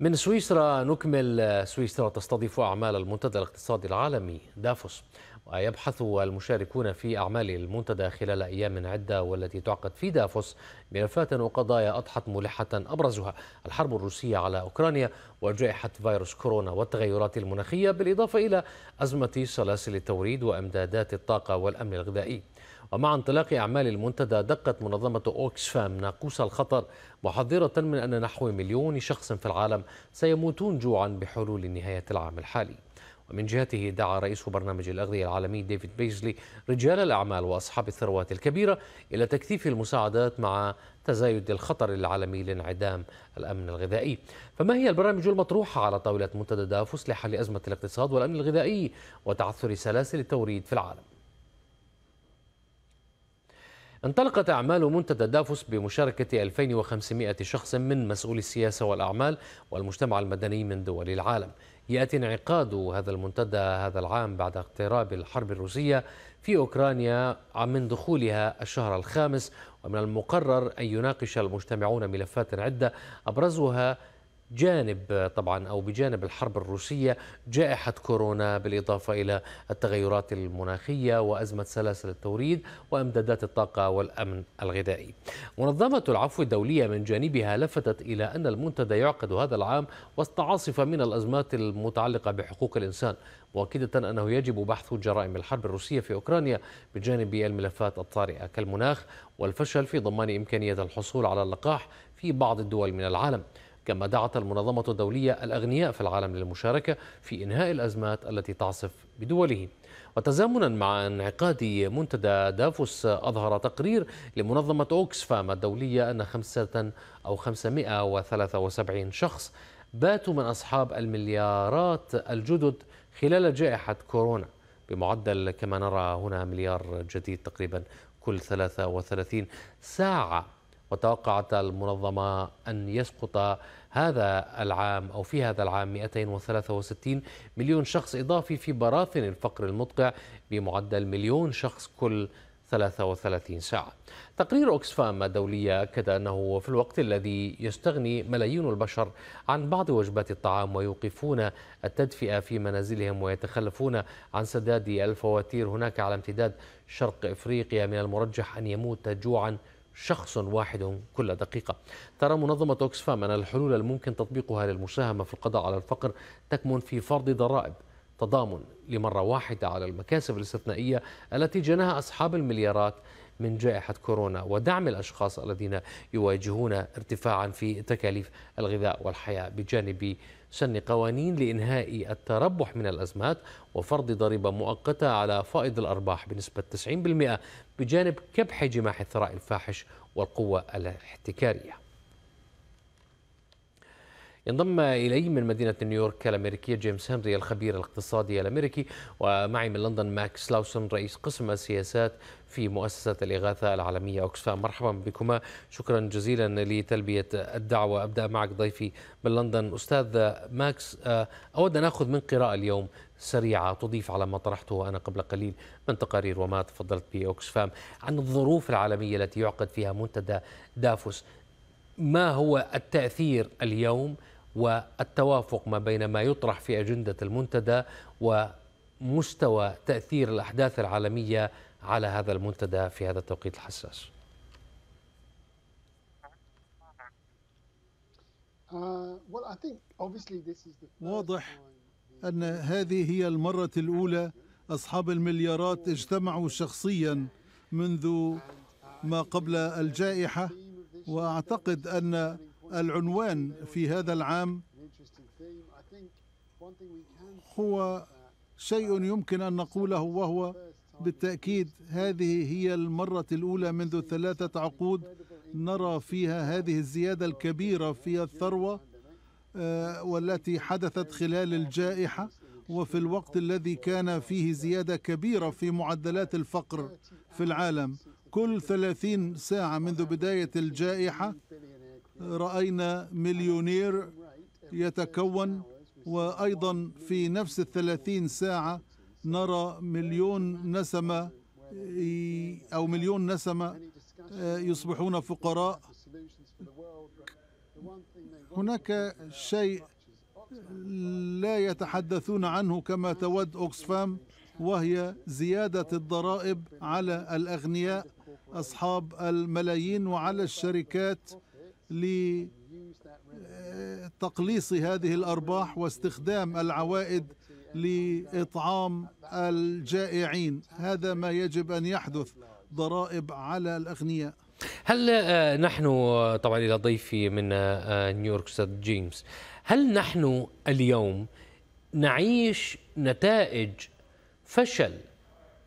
من سويسرا نكمل آه، سويسرا تستضيف أعمال المنتدى الاقتصادي العالمي دافوس ويبحث المشاركون في أعمال المنتدى خلال أيام عدة والتي تعقد في دافوس ملفات وقضايا أضحت ملحة أبرزها الحرب الروسية على أوكرانيا وجائحة فيروس كورونا والتغيرات المناخية بالإضافة إلى أزمة سلاسل التوريد وإمدادات الطاقة والأمن الغذائي ومع انطلاق أعمال المنتدى دقت منظمة أوكسفام ناقوس الخطر محذرة من أن نحو مليون شخص في العالم سيموتون جوعا بحلول نهاية العام الحالي ومن جهته دعا رئيس برنامج الأغذية العالمي ديفيد بيزلي رجال الأعمال وأصحاب الثروات الكبيرة إلى تكثيف المساعدات مع تزايد الخطر العالمي لانعدام الأمن الغذائي فما هي البرامج المطروحة على طاولة منتدى دافوس لحل أزمة الاقتصاد والأمن الغذائي وتعثر سلاسل التوريد في العالم؟ انطلقت أعمال منتدى دافوس بمشاركة 2500 شخص من مسؤولي السياسة والأعمال والمجتمع المدني من دول العالم يأتي انعقاد هذا المنتدى هذا العام بعد اقتراب الحرب الروسية في أوكرانيا من دخولها الشهر الخامس ومن المقرر أن يناقش المجتمعون ملفات عدة أبرزها جانب طبعا أو بجانب الحرب الروسية جائحة كورونا بالإضافة إلى التغيرات المناخية وأزمة سلاسل التوريد وإمدادات الطاقة والأمن الغذائي منظمة العفو الدولية من جانبها لفتت إلى أن المنتدى يعقد هذا العام وسط عاصفة من الأزمات المتعلقة بحقوق الإنسان مؤكدة أنه يجب بحث جرائم الحرب الروسية في أوكرانيا بجانب الملفات الطارئة كالمناخ والفشل في ضمان إمكانية الحصول على اللقاح في بعض الدول من العالم كما دعت المنظمة الدولية الأغنياء في العالم للمشاركة في إنهاء الأزمات التي تعصف بدوله وتزامنا مع انعقاد منتدى دافوس أظهر تقرير لمنظمة أوكسفام الدولية أن خمسة أو 573 شخص باتوا من أصحاب المليارات الجدد خلال جائحة كورونا بمعدل كما نرى هنا مليار جديد تقريبا كل 33 ساعة وتوقعت المنظمة أن يسقط هذا العام أو في هذا العام 263 مليون شخص إضافي في براثن الفقر المدقع بمعدل مليون شخص كل 33 ساعة تقرير أوكسفام الدولية أكد أنه في الوقت الذي يستغني ملايين البشر عن بعض وجبات الطعام ويوقفون التدفئة في منازلهم ويتخلفون عن سداد الفواتير هناك على امتداد شرق إفريقيا من المرجح أن يموت جوعا شخص واحد كل دقيقة ترى منظمة أوكسفام أن الحلول الممكن تطبيقها للمساهمة في القضاء على الفقر تكمن في فرض ضرائب تضامن لمرة واحدة على المكاسب الاستثنائية التي جناها أصحاب المليارات من جائحة كورونا ودعم الأشخاص الذين يواجهون ارتفاعا في تكاليف الغذاء والحياة بجانب سن قوانين لإنهاء التربح من الأزمات وفرض ضريبة مؤقتة على فائض الأرباح بنسبة 90% بجانب كبح جماح الثراء الفاحش والقوة الاحتكارية ينضم إلي من مدينة نيويورك الأمريكية جيمس هنري الخبير الاقتصادي الأمريكي ومعي من لندن ماكس لاوسون رئيس قسم السياسات في مؤسسة الإغاثة العالمية أوكسفام مرحبا بكما شكرا جزيلا لتلبية الدعوة أبدأ معك ضيفي من لندن أستاذ ماكس آه، أود أن أخذ من قراءة اليوم سريعة تضيف على ما طرحته أنا قبل قليل من تقارير وما تفضلت به أوكسفام عن الظروف العالمية التي يعقد فيها منتدى دافوس ما هو التأثير اليوم والتوافق ما بين ما يطرح في أجندة المنتدى ومستوى تأثير الأحداث العالمية على هذا المنتدى في هذا التوقيت الحساس uh, واضح أن هذه هي المرة الأولى أصحاب المليارات اجتمعوا شخصيا منذ ما قبل الجائحة وأعتقد أن العنوان في هذا العام هو شيء يمكن أن نقوله وهو بالتأكيد هذه هي المرة الأولى منذ ثلاثة عقود نرى فيها هذه الزيادة الكبيرة في الثروة آه، والتي حدثت خلال الجائحة وفي الوقت الذي كان فيه زيادة كبيرة في معدلات الفقر في العالم كل 30 ساعة منذ بداية الجائحة رأينا مليونير يتكون وأيضا في نفس الثلاثين ساعة نرى مليون نسمة أو مليون نسمة آه، يصبحون فقراء هناك شيء لا يتحدثون عنه كما تود أوكسفام وهي زيادة الضرائب على الأغنياء أصحاب الملايين وعلى الشركات لتقليص آه، هذه الأرباح واستخدام العوائد لإطعام الجائعين هذا ما يجب أن يحدث ضرائب على الأغنياء هل آه، نحن آه، طبعا الى ضيفي من آه، نيويورك استاذ جيمس هل نحن اليوم نعيش نتائج فشل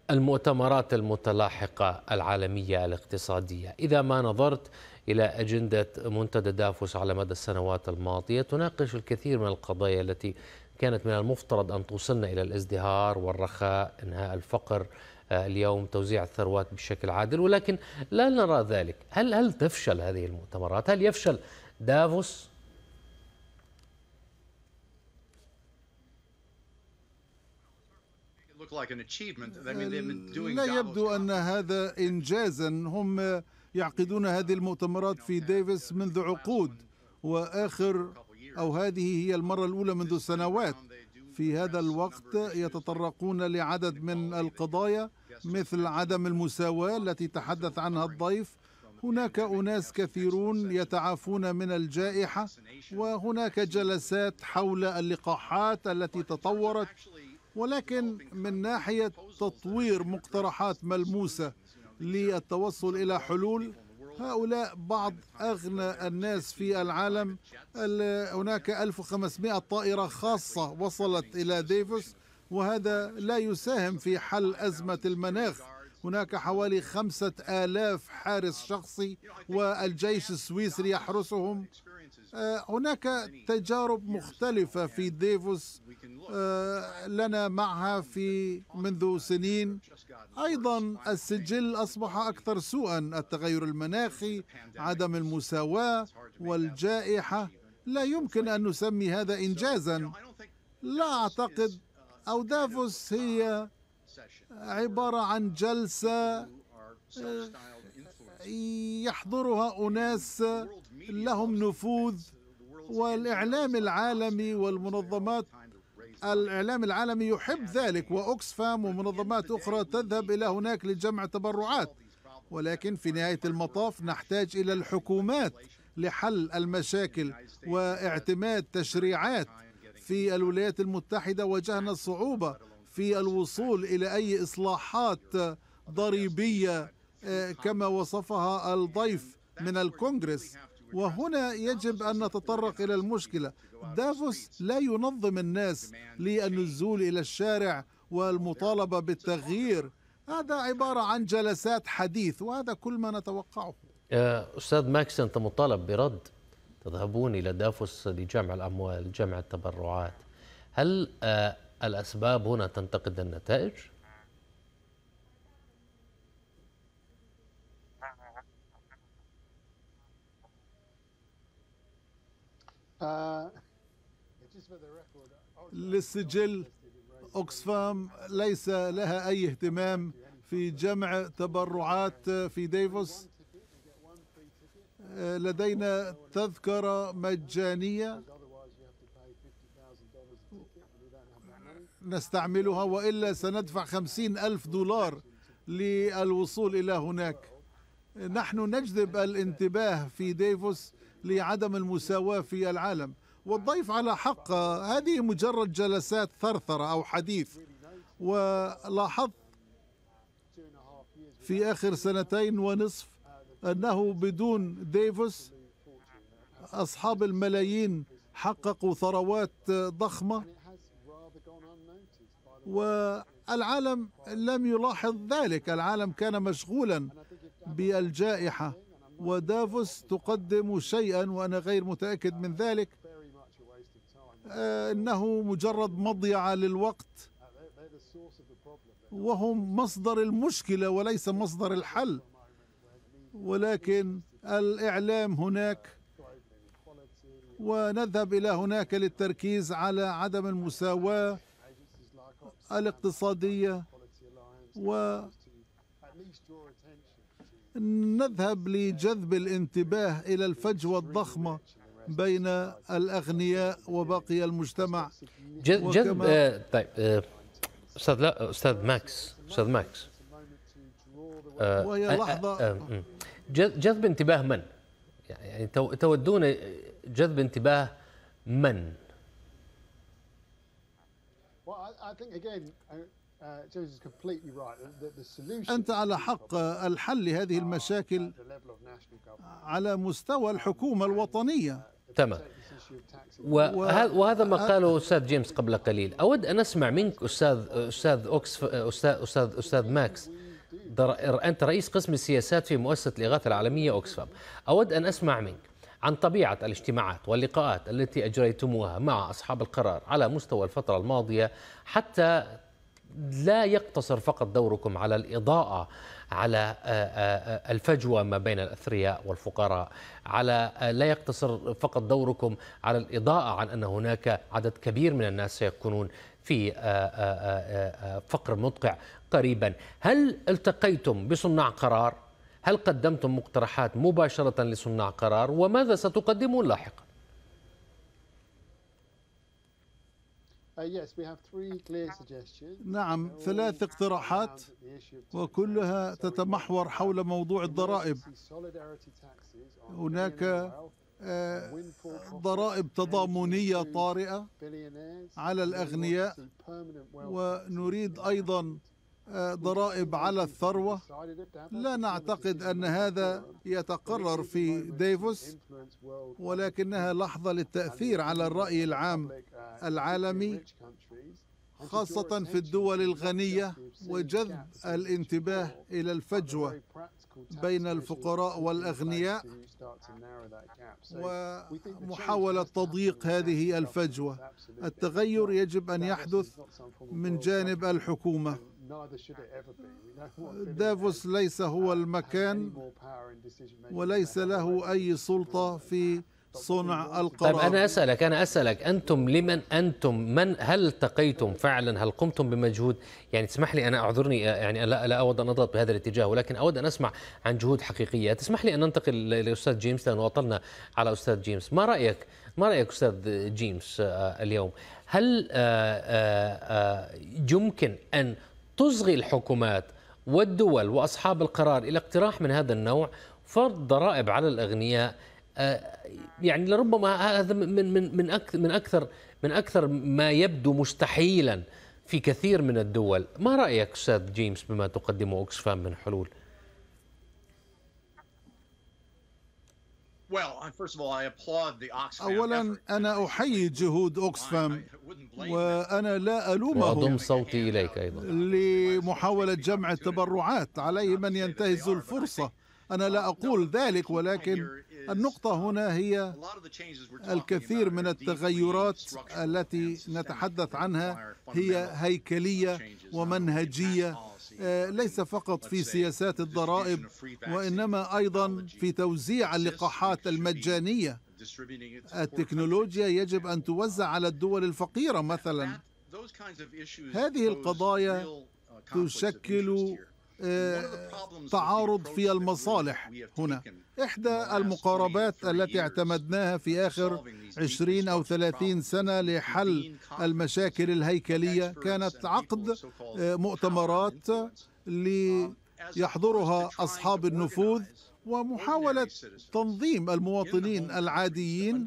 المؤتمرات المتلاحقه العالميه الاقتصاديه اذا ما نظرت الى اجنده منتدى دافوس على مدى السنوات الماضيه تناقش الكثير من القضايا التي كانت من المفترض ان توصلنا الى الازدهار والرخاء انهاء الفقر آه، اليوم توزيع الثروات بشكل عادل ولكن لا نرى ذلك هل هل تفشل هذه المؤتمرات هل يفشل دافوس لا يبدو أن هذا إنجازا هم يعقدون هذه المؤتمرات في ديفيس منذ عقود وآخر أو هذه هي المرة الأولى منذ سنوات في هذا الوقت يتطرقون لعدد من القضايا مثل عدم المساواة التي تحدث عنها الضيف هناك أناس كثيرون يتعافون من الجائحة وهناك جلسات حول اللقاحات التي تطورت ولكن من ناحية تطوير مقترحات ملموسة للتوصل إلى حلول هؤلاء بعض أغنى الناس في العالم هناك 1500 طائرة خاصة وصلت إلى ديفوس وهذا لا يساهم في حل أزمة المناخ هناك حوالي خمسة آلاف حارس شخصي والجيش السويسري يحرسهم آه، هناك تجارب مختلفة في ديفوس آه، لنا معها في منذ سنين ايضا السجل اصبح اكثر سوءا التغير المناخي عدم المساواه والجائحه لا يمكن ان نسمي هذا انجازا لا اعتقد او دافوس هي عباره عن جلسه آه، يحضرها اناس لهم نفوذ والاعلام العالمي والمنظمات الإعلام العالمي يحب ذلك وأكسفام ومنظمات أخرى تذهب إلى هناك لجمع تبرعات ولكن في نهاية المطاف نحتاج إلى الحكومات لحل المشاكل واعتماد تشريعات في الولايات المتحدة واجهنا صعوبة في الوصول إلى أي إصلاحات ضريبية آه، كما وصفها الضيف من الكونغرس وهنا يجب أن نتطرق إلى المشكلة دافوس لا ينظم الناس للنزول إلى الشارع والمطالبة بالتغيير هذا عبارة عن جلسات حديث وهذا كل ما نتوقعه آه، أستاذ ماكس أنت مطالب برد تذهبون إلى دافوس لجمع الأموال جمع التبرعات هل آه، الأسباب هنا تنتقد النتائج؟ للسجل أوكسفام ليس لها أي اهتمام في جمع تبرعات في ديفوس آه، لدينا تذكرة مجانية نستعملها وإلا سندفع خمسين ألف دولار للوصول إلى هناك نحن نجذب الانتباه في ديفوس لعدم المساواة في العالم والضيف على حق هذه مجرد جلسات ثرثرة أو حديث ولاحظت في آخر سنتين ونصف أنه بدون ديفوس أصحاب الملايين حققوا ثروات ضخمة والعالم لم يلاحظ ذلك العالم كان مشغولا بالجائحة ودافوس تقدم شيئا وأنا غير متأكد من ذلك آه، إنه مجرد مضيعة للوقت وهم مصدر المشكلة وليس مصدر الحل ولكن الإعلام هناك ونذهب إلى هناك للتركيز على عدم المساواة الاقتصادية و نذهب لجذب الانتباه إلى الفجوة الضخمة بين الأغنياء وبقي المجتمع جذب, آه طيب آه، أستاذ لا أستاذ ماكس أستاذ ماكس آه، وهي آه، لحظة جذب انتباه من؟ يعني تودون جذب انتباه من؟ Uh, أنت على حق الحل لهذه المشاكل على مستوى الحكومة الوطنية uh, تمام وهذا ما قاله أستاذ جيمس قبل قليل أود أن أسمع منك أستاذ أستاذ أوكس أستاذ أستاذ, أستاذ ماكس أنت رئيس قسم السياسات في مؤسسة الإغاثة العالمية أوكسفام أود أن أسمع منك عن طبيعة الاجتماعات واللقاءات التي أجريتموها مع أصحاب القرار على مستوى الفترة الماضية حتى لا يقتصر فقط دوركم على الإضاءة على آه، آه، الفجوة ما بين الأثرياء والفقراء على آه، لا يقتصر فقط دوركم على الإضاءة عن أن هناك عدد كبير من الناس سيكونون في فقر مدقع قريبا هل التقيتم بصناع قرار؟ هل قدمتم مقترحات مباشرة لصناع قرار؟ وماذا ستقدمون لاحقا؟ Uh, نعم uh, ثلاث اقتراحات وكلها تتمحور حول موضوع الضرائب هناك uh, ضرائب تضامنية طارئة على الأغنياء ونريد أيضا ضرائب على الثروة لا نعتقد أن هذا يتقرر في ديفوس ولكنها لحظة للتأثير على الرأي العام العالمي خاصة في الدول الغنية وجذب الانتباه إلى الفجوة بين الفقراء والأغنياء ومحاولة تضييق هذه الفجوة التغير يجب أن يحدث من جانب الحكومة دافوس ليس هو uh, المكان وليس له أي سلطة في صنع القرار طيب أنا أسألك أنا أسألك أنتم لمن أنتم من هل تقيتم فعلا هل قمتم بمجهود يعني تسمح لي أنا أعذرني يعني لا, لا أود أن أضغط بهذا الاتجاه ولكن أود أن أسمع عن جهود حقيقية تسمح لي أن ننتقل للأستاذ جيمس لأنه اطلنا على أستاذ جيمس ما رأيك ما رأيك أستاذ جيمس آه، اليوم هل آه، آه، يمكن أن تصغي الحكومات والدول وأصحاب القرار إلى اقتراح من هذا النوع فرض ضرائب على الأغنياء آه، يعني لربما هذا من من من اكثر من اكثر من اكثر ما يبدو مستحيلا في كثير من الدول، ما رايك استاذ جيمس بما تقدمه اوكسفام من حلول؟ اولا انا احيي جهود اوكسفام وانا لا الومه واضم صوتي اليك ايضا لمحاوله جمع التبرعات عليهم ان ينتهزوا الفرصه انا لا اقول ذلك ولكن النقطة هنا هي الكثير من التغيرات التي نتحدث عنها هي هيكلية ومنهجية آه، ليس فقط في سياسات الضرائب وإنما أيضا في توزيع اللقاحات المجانية التكنولوجيا يجب أن توزع على الدول الفقيرة مثلا هذه القضايا تشكل آه، تعارض في المصالح هنا إحدى المقاربات التي اعتمدناها في آخر 20 أو 30 سنة لحل المشاكل الهيكلية كانت عقد آه، مؤتمرات ليحضرها أصحاب النفوذ ومحاولة تنظيم المواطنين العاديين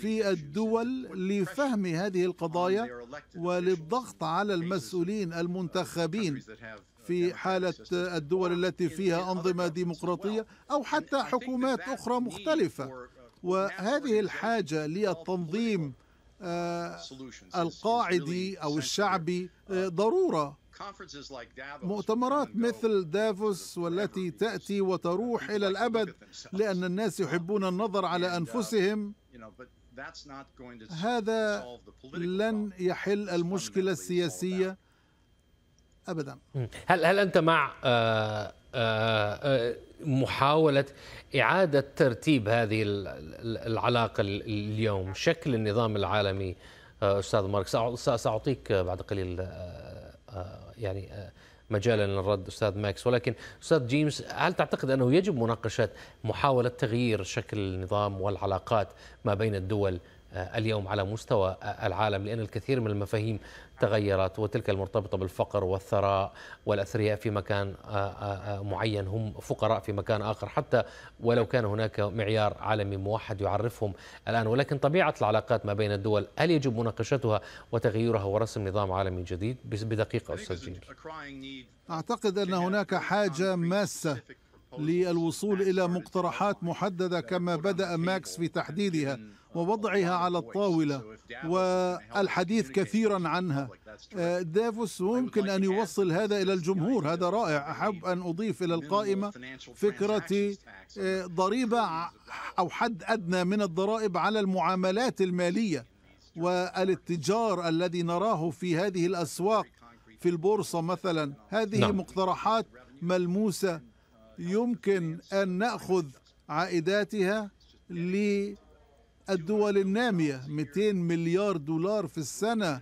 في الدول لفهم هذه القضايا وللضغط على المسؤولين المنتخبين في حالة الدول التي فيها أنظمة ديمقراطية أو حتى حكومات أخرى مختلفة وهذه الحاجة للتنظيم آه، القاعدي أو الشعبي آه، ضرورة مؤتمرات مثل دافوس والتي تأتي وتروح إلى الأبد لأن الناس يحبون النظر على أنفسهم هذا لن يحل المشكلة السياسية ابدا هل هل انت مع آه، آه، آه، محاوله اعاده ترتيب هذه العلاقه اليوم شكل النظام العالمي استاذ مارك ساعطيك بعد قليل يعني مجالا للرد استاذ ماكس ولكن استاذ جيمس هل تعتقد انه يجب مناقشه محاوله تغيير شكل النظام والعلاقات ما بين الدول آه، اليوم على مستوى آه، العالم لأن الكثير من المفاهيم تغيرت وتلك المرتبطة بالفقر والثراء والأثرياء في مكان آه، معين هم فقراء في مكان آخر حتى ولو كان هناك معيار عالمي موحد يعرفهم الآن ولكن طبيعة العلاقات ما بين الدول هل يجب مناقشتها وتغييرها ورسم نظام عالمي جديد بدقيقة أستاذ جيني أعتقد أن هناك حاجة ماسة للوصول إلى مقترحات محددة كما بدأ ماكس في تحديدها ووضعها على الطاولة والحديث كثيرا عنها آه، دافوس ممكن أن يوصل هذا إلى الجمهور هذا رائع أحب أن أضيف إلى القائمة فكرة آه، ضريبة أو حد أدنى من الضرائب على المعاملات المالية والاتجار الذي نراه في هذه الأسواق في البورصة مثلا هذه نعم. مقترحات ملموسة يمكن أن نأخذ عائداتها للدول النامية 200 مليار دولار في السنة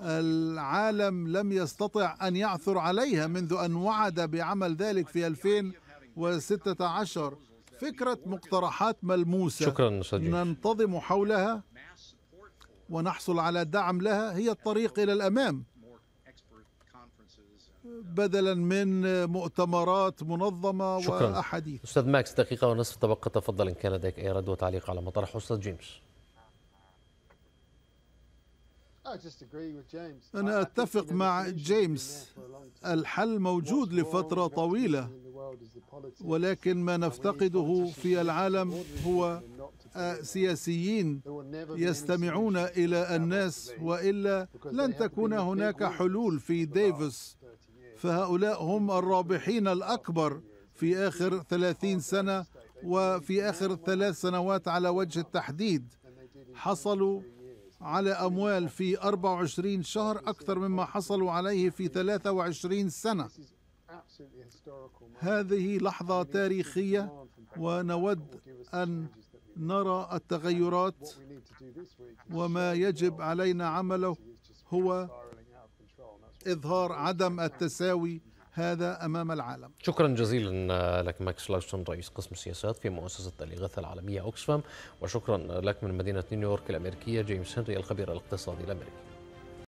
العالم لم يستطع أن يعثر عليها منذ أن وعد بعمل ذلك في 2016 فكرة مقترحات ملموسة شكرا ننتظم حولها ونحصل على دعم لها هي الطريق إلى الأمام بدلا من مؤتمرات منظمة شكرا. وأحاديث أستاذ ماكس دقيقة ونصف تبقى تفضل إن كان لديك أي رد وتعليق على ما طرحه أستاذ جيمس أنا أتفق مع جيمس الحل موجود لفترة طويلة ولكن ما نفتقده في العالم هو آه، سياسيين يستمعون إلى الناس وإلا لن تكون هناك حلول في ديفيس فهؤلاء هم الرابحين الأكبر في آخر 30 سنة وفي آخر ثلاث سنوات على وجه التحديد حصلوا على أموال في 24 شهر أكثر مما حصلوا عليه في 23 سنة هذه لحظة تاريخية ونود أن نرى التغيرات وما يجب علينا عمله هو إظهار عدم التساوي هذا أمام العالم شكرا جزيلا لك ماكس لاشتون رئيس قسم السياسات في مؤسسة الإغاثة العالمية أوكسفام وشكرا لك من مدينة نيويورك الأمريكية جيمس هنري الخبير الاقتصادي الأمريكي